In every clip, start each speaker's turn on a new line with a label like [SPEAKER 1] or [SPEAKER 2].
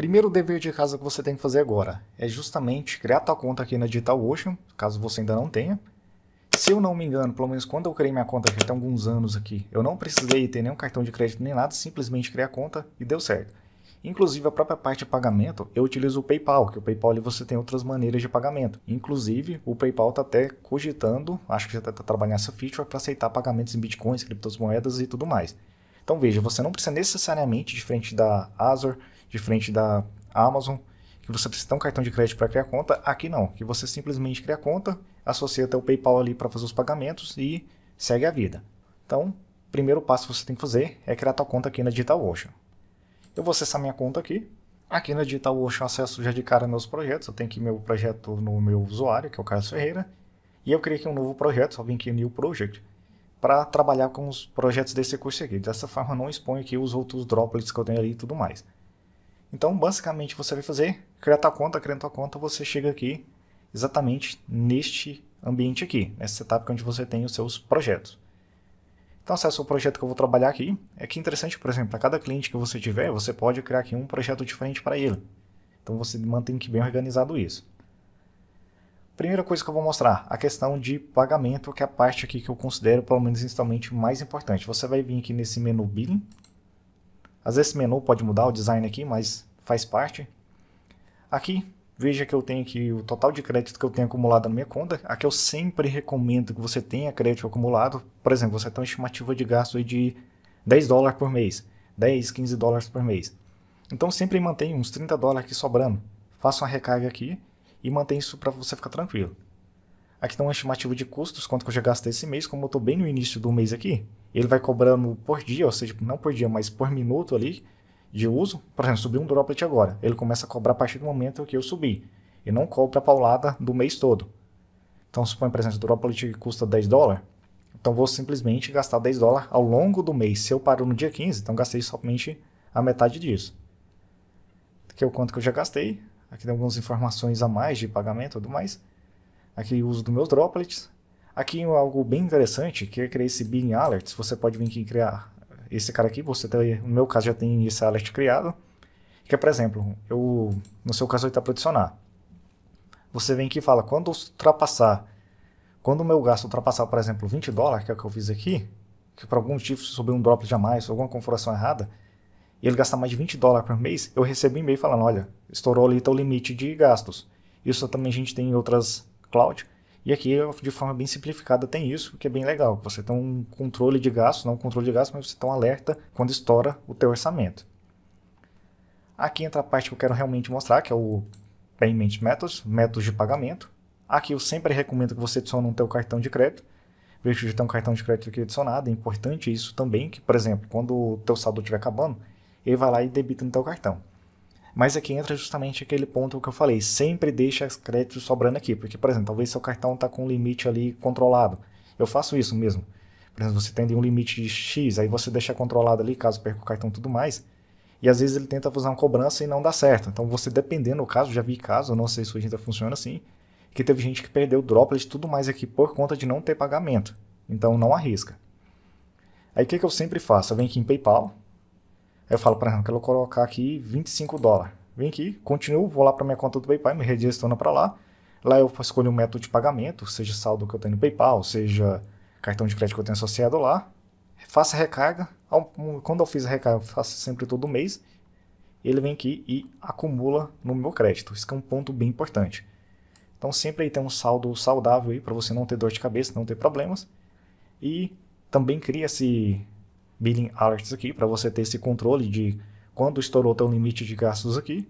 [SPEAKER 1] Primeiro dever de casa que você tem que fazer agora é justamente criar tua conta aqui na DigitalOcean, caso você ainda não tenha. Se eu não me engano, pelo menos quando eu criei minha conta, já tem alguns anos aqui, eu não precisei ter nenhum cartão de crédito nem nada, simplesmente criei a conta e deu certo. Inclusive, a própria parte de pagamento, eu utilizo o PayPal, que o PayPal ali você tem outras maneiras de pagamento. Inclusive, o PayPal está até cogitando, acho que já está tá trabalhando essa feature, para aceitar pagamentos em bitcoins, criptomoedas e tudo mais. Então veja, você não precisa necessariamente, diferente da Azure, diferente da Amazon, que você precisa ter um cartão de crédito para criar conta. Aqui não, que você simplesmente cria conta, associa até o PayPal ali para fazer os pagamentos e segue a vida. Então, o primeiro passo que você tem que fazer é criar sua conta aqui na DigitalOcean. Eu vou acessar minha conta aqui. Aqui na DigitalOcean eu acesso já de cara meus projetos. Eu tenho aqui meu projeto no meu usuário, que é o Carlos Ferreira. E eu criei aqui um novo projeto, só vim aqui New Project, para trabalhar com os projetos desse curso aqui. Dessa forma eu não expõe aqui os outros droplets que eu tenho ali e tudo mais. Então, basicamente, você vai fazer é criar tua conta, criando tua conta, você chega aqui exatamente neste ambiente aqui, nesse setup é onde você tem os seus projetos. Então, acesso é ao projeto que eu vou trabalhar aqui. É que interessante, por exemplo, para cada cliente que você tiver, você pode criar aqui um projeto diferente para ele. Então, você mantém que bem organizado isso. Primeira coisa que eu vou mostrar, a questão de pagamento, que é a parte aqui que eu considero, pelo menos inicialmente, mais importante. Você vai vir aqui nesse menu Billing, às vezes esse menu pode mudar o design aqui, mas faz parte. Aqui, veja que eu tenho aqui o total de crédito que eu tenho acumulado na minha conta. Aqui eu sempre recomendo que você tenha crédito acumulado. Por exemplo, você tem uma estimativa de gasto de 10 dólares por mês, 10, 15 dólares por mês. Então sempre mantenha uns 30 dólares aqui sobrando. Faça uma recarga aqui e mantenha isso para você ficar tranquilo. Aqui tem um estimativo de custos, quanto que eu já gastei esse mês, como eu estou bem no início do mês aqui. Ele vai cobrando por dia, ou seja, não por dia, mas por minuto ali de uso. Por exemplo, subi um droplet agora. Ele começa a cobrar a partir do momento que eu subi. E não cobra a paulada do mês todo. Então, suponha, por exemplo, o droplet custa 10 dólares. Então, vou simplesmente gastar 10 dólares ao longo do mês. Se eu paro no dia 15, então gastei somente a metade disso. Que é o quanto que eu já gastei. Aqui tem algumas informações a mais de pagamento e tudo mais. Aqui uso dos meus droplets. Aqui algo bem interessante, que é criar esse bin alerts Você pode vir aqui e criar esse cara aqui. Você tem, no meu caso já tem esse alert criado. Que é, por exemplo, eu, no seu caso ele está para adicionar. Você vem aqui e fala, quando ultrapassar, quando o meu gasto ultrapassar, por exemplo, 20 dólares, que é o que eu fiz aqui, que por algum motivo subiu um droplet a mais, alguma configuração errada, e ele gastar mais de 20 dólares por mês, eu recebo um e-mail falando, olha, estourou ali o limite de gastos. Isso também a gente tem em outras cloud. E aqui, de forma bem simplificada, tem isso, que é bem legal. Você tem um controle de gasto, não um controle de gasto, mas você tem um alerta quando estoura o teu orçamento. Aqui entra a parte que eu quero realmente mostrar, que é o Payment Methods, métodos de pagamento. Aqui eu sempre recomendo que você adicione um teu cartão de crédito. Veja que tem um cartão de crédito aqui adicionado, é importante isso também, que, por exemplo, quando o teu saldo estiver acabando, ele vai lá e debita no teu cartão. Mas aqui entra justamente aquele ponto que eu falei, sempre deixa crédito sobrando aqui, porque, por exemplo, talvez seu cartão está com um limite ali controlado. Eu faço isso mesmo. Por exemplo, você tem um limite de X, aí você deixa controlado ali, caso perca o cartão e tudo mais, e às vezes ele tenta fazer uma cobrança e não dá certo. Então você dependendo do caso, já vi caso, não sei se hoje ainda funciona assim, que teve gente que perdeu droplets e tudo mais aqui por conta de não ter pagamento. Então não arrisca. Aí o que, que eu sempre faço? Eu venho aqui em PayPal, Aí eu falo para ela, quero colocar aqui 25 dólares. Vem aqui, continuo, vou lá para minha conta do PayPal, me redireciona para lá. Lá eu escolho o um método de pagamento, seja saldo que eu tenho no PayPal, seja cartão de crédito que eu tenho associado lá. Faço a recarga. Quando eu fiz a recarga, eu faço sempre todo mês. Ele vem aqui e acumula no meu crédito. Isso é um ponto bem importante. Então sempre aí tem um saldo saudável aí para você não ter dor de cabeça, não ter problemas. E também cria-se billing alerts aqui, para você ter esse controle de quando estourou teu limite de gastos aqui.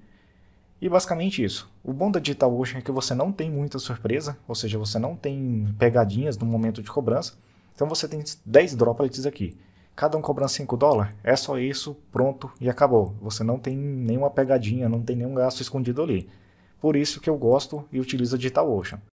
[SPEAKER 1] E basicamente isso. O bom da DigitalOcean é que você não tem muita surpresa, ou seja, você não tem pegadinhas no momento de cobrança. Então você tem 10 droplets aqui. Cada um cobrando 5 dólares, é só isso, pronto e acabou. Você não tem nenhuma pegadinha, não tem nenhum gasto escondido ali. Por isso que eu gosto e utilizo a DigitalOcean.